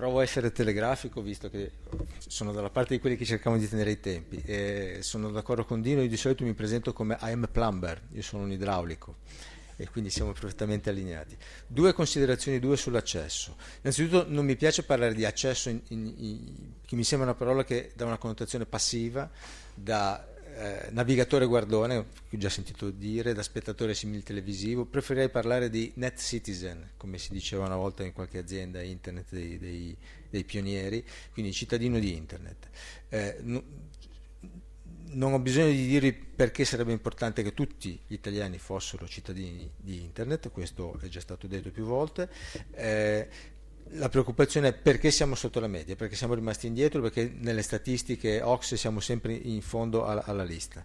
provo a essere telegrafico visto che sono dalla parte di quelli che cercavano di tenere i tempi. e sono d'accordo con Dino, io di solito mi presento come I'm plumber, io sono un idraulico e quindi siamo perfettamente allineati. Due considerazioni, due sull'accesso. Innanzitutto non mi piace parlare di accesso in, in, in, che mi sembra una parola che dà una connotazione passiva, da eh, navigatore guardone, ho già sentito dire, da spettatore simile televisivo, preferirei parlare di net citizen, come si diceva una volta in qualche azienda internet dei, dei, dei pionieri, quindi cittadino di internet. Eh, non ho bisogno di dirvi perché sarebbe importante che tutti gli italiani fossero cittadini di internet, questo è già stato detto più volte, eh, la preoccupazione è perché siamo sotto la media, perché siamo rimasti indietro, perché nelle statistiche OX siamo sempre in fondo alla, alla lista.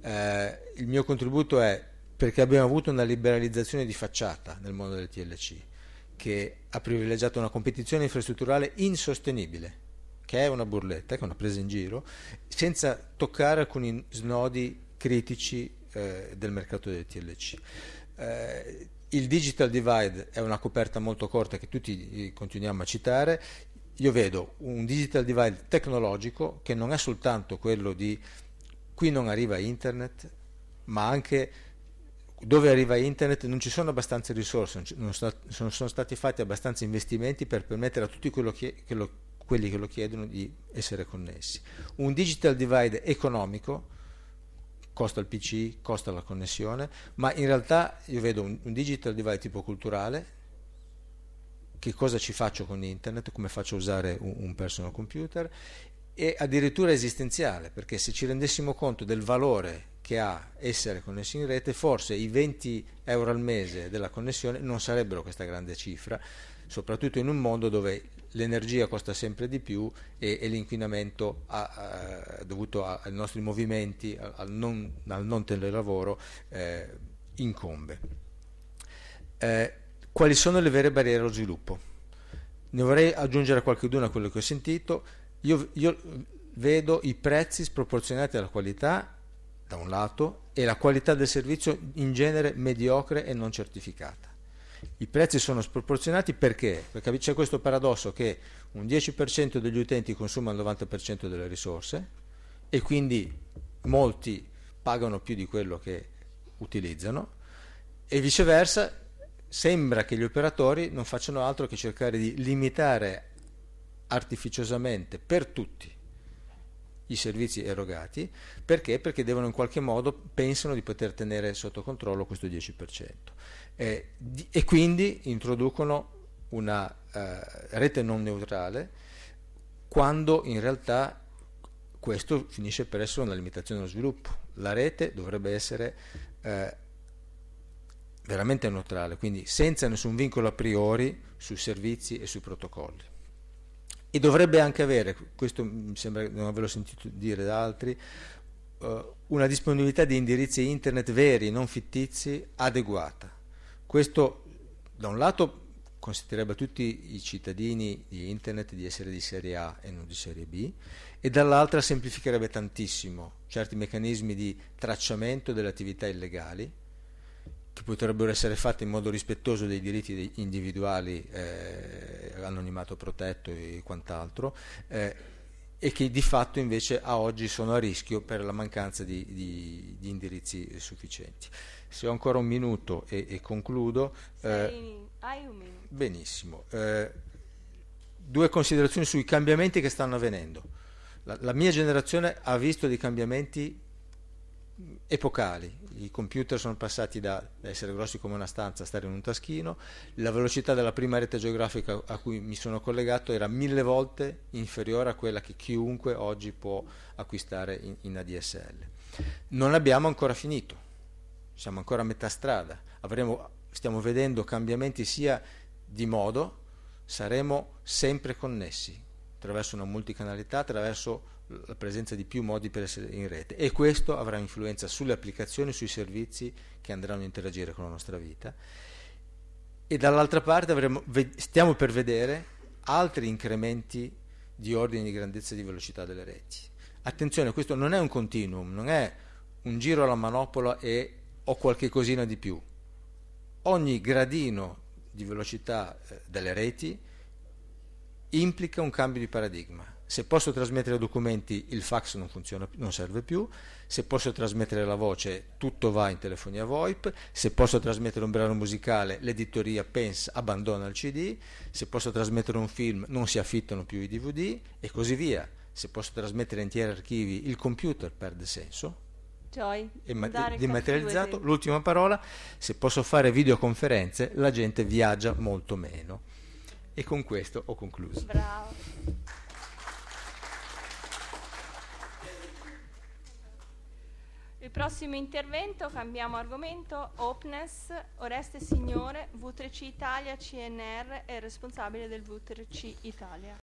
Eh, il mio contributo è perché abbiamo avuto una liberalizzazione di facciata nel mondo del TLC, che ha privilegiato una competizione infrastrutturale insostenibile, che è una burletta, che è una presa in giro, senza toccare alcuni snodi critici eh, del mercato del TLC. Eh, il digital divide è una coperta molto corta che tutti eh, continuiamo a citare, io vedo un digital divide tecnologico che non è soltanto quello di qui non arriva internet, ma anche dove arriva internet non ci sono abbastanza risorse, non, sono stati fatti abbastanza investimenti per permettere a tutti quelli che lo chiedono di essere connessi. Un digital divide economico costa il PC, costa la connessione, ma in realtà io vedo un, un digital divide tipo culturale, che cosa ci faccio con internet, come faccio a usare un, un personal computer, e addirittura esistenziale, perché se ci rendessimo conto del valore che ha essere connessi in rete, forse i 20 euro al mese della connessione non sarebbero questa grande cifra, soprattutto in un mondo dove l'energia costa sempre di più e, e l'inquinamento ha, ha, eh, dovuto a, ai nostri movimenti, al non, al non telelavoro, eh, incombe. Eh, quali sono le vere barriere allo sviluppo? Ne vorrei aggiungere qualcuna a quello che ho sentito. Io, io vedo i prezzi sproporzionati alla qualità da un lato e la qualità del servizio in genere mediocre e non certificata. I prezzi sono sproporzionati perché? Perché c'è questo paradosso che un 10% degli utenti consuma il 90% delle risorse e quindi molti pagano più di quello che utilizzano e viceversa sembra che gli operatori non facciano altro che cercare di limitare artificiosamente per tutti i servizi erogati, perché? Perché devono in qualche modo, pensano di poter tenere sotto controllo questo 10%. Eh, di, e quindi introducono una eh, rete non neutrale quando in realtà questo finisce per essere una limitazione allo sviluppo. La rete dovrebbe essere eh, veramente neutrale, quindi senza nessun vincolo a priori sui servizi e sui protocolli e dovrebbe anche avere, questo mi sembra non averlo sentito dire da altri, eh, una disponibilità di indirizzi internet veri, non fittizi, adeguata. Questo da un lato consentirebbe a tutti i cittadini di internet di essere di serie A e non di serie B e dall'altra semplificherebbe tantissimo certi meccanismi di tracciamento delle attività illegali che potrebbero essere fatte in modo rispettoso dei diritti individuali eh, anonimato protetto e quant'altro, eh, e che di fatto invece a oggi sono a rischio per la mancanza di, di, di indirizzi sufficienti. Se ho ancora un minuto e, e concludo. Eh, Sei, hai un minuto. Benissimo. Eh, due considerazioni sui cambiamenti che stanno avvenendo. La, la mia generazione ha visto dei cambiamenti epocali, i computer sono passati da, essere grossi come una stanza a stare in un taschino, la velocità della prima rete geografica a cui mi sono collegato era mille volte inferiore a quella che chiunque oggi può acquistare in, in ADSL. Non abbiamo ancora finito, siamo ancora a metà strada, Avremo, stiamo vedendo cambiamenti sia di modo, saremo sempre connessi, attraverso una multicanalità, attraverso la presenza di più modi per essere in rete e questo avrà influenza sulle applicazioni, sui servizi che andranno a interagire con la nostra vita e dall'altra parte avremo, stiamo per vedere altri incrementi di ordine di grandezza e di velocità delle reti. Attenzione, questo non è un continuum, non è un giro alla manopola e ho qualche cosina di più. Ogni gradino di velocità eh, delle reti implica un cambio di paradigma. Se posso trasmettere documenti il fax non, funziona, non serve più, se posso trasmettere la voce tutto va in telefonia VoIP, se posso trasmettere un brano musicale l'editoria pensa, abbandona il CD, se posso trasmettere un film non si affittano più i DVD e così via. Se posso trasmettere interi archivi il computer perde senso, E e dematerializzato. L'ultima parola, se posso fare videoconferenze la gente viaggia molto meno. E con questo ho concluso. Bravo. Il prossimo intervento, cambiamo argomento, Opnes, Oreste Signore, V3C Italia, CNR, è responsabile del V3C Italia.